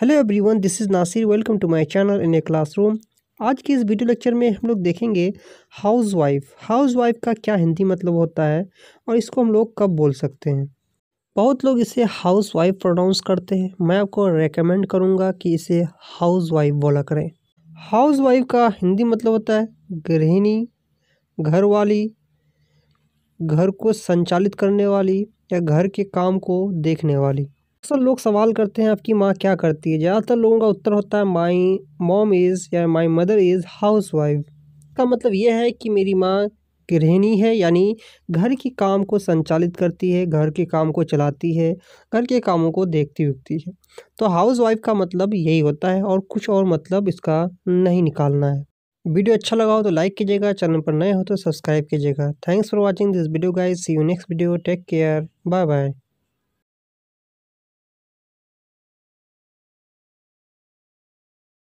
hello everyone this is Nasir welcome to my channel in a classroom आज के इस video lecture में हम लोग देखेंगे हाउस वाइफ हाउस वाइफ का क्या हिंदी मतलब होता है और इसको हम लोग कब बोल सकते हैं बहुत लोग इसे हाउस वाइफ प्रोनाउंस करते हैं मैं आपको रेकमेंड करूँगा कि इसे हाउस वाइफ बोला करें हाउस वाइफ का हिंदी मतलब होता है गृहिणी घर वाली घर को संचालित करने वाली या घर के काम को देखने वाली अक्सर लोग सवाल करते हैं आपकी माँ क्या करती है ज़्यादातर लोगों का उत्तर होता है माई मॉम इज़ या my mother is housewife का मतलब यह है कि मेरी माँ गृहिणी है यानी घर के काम को संचालित करती है घर के काम को चलाती है घर के कामों को देखती उखती है तो हाउस वाइफ का मतलब यही होता है और कुछ और मतलब इसका नहीं निकालना है वीडियो अच्छा लगा हो तो लाइक कीजिएगा चैनल पर नए हो तो सब्सक्राइब कीजिएगा thanks for watching this video guys see you next video take care bye bye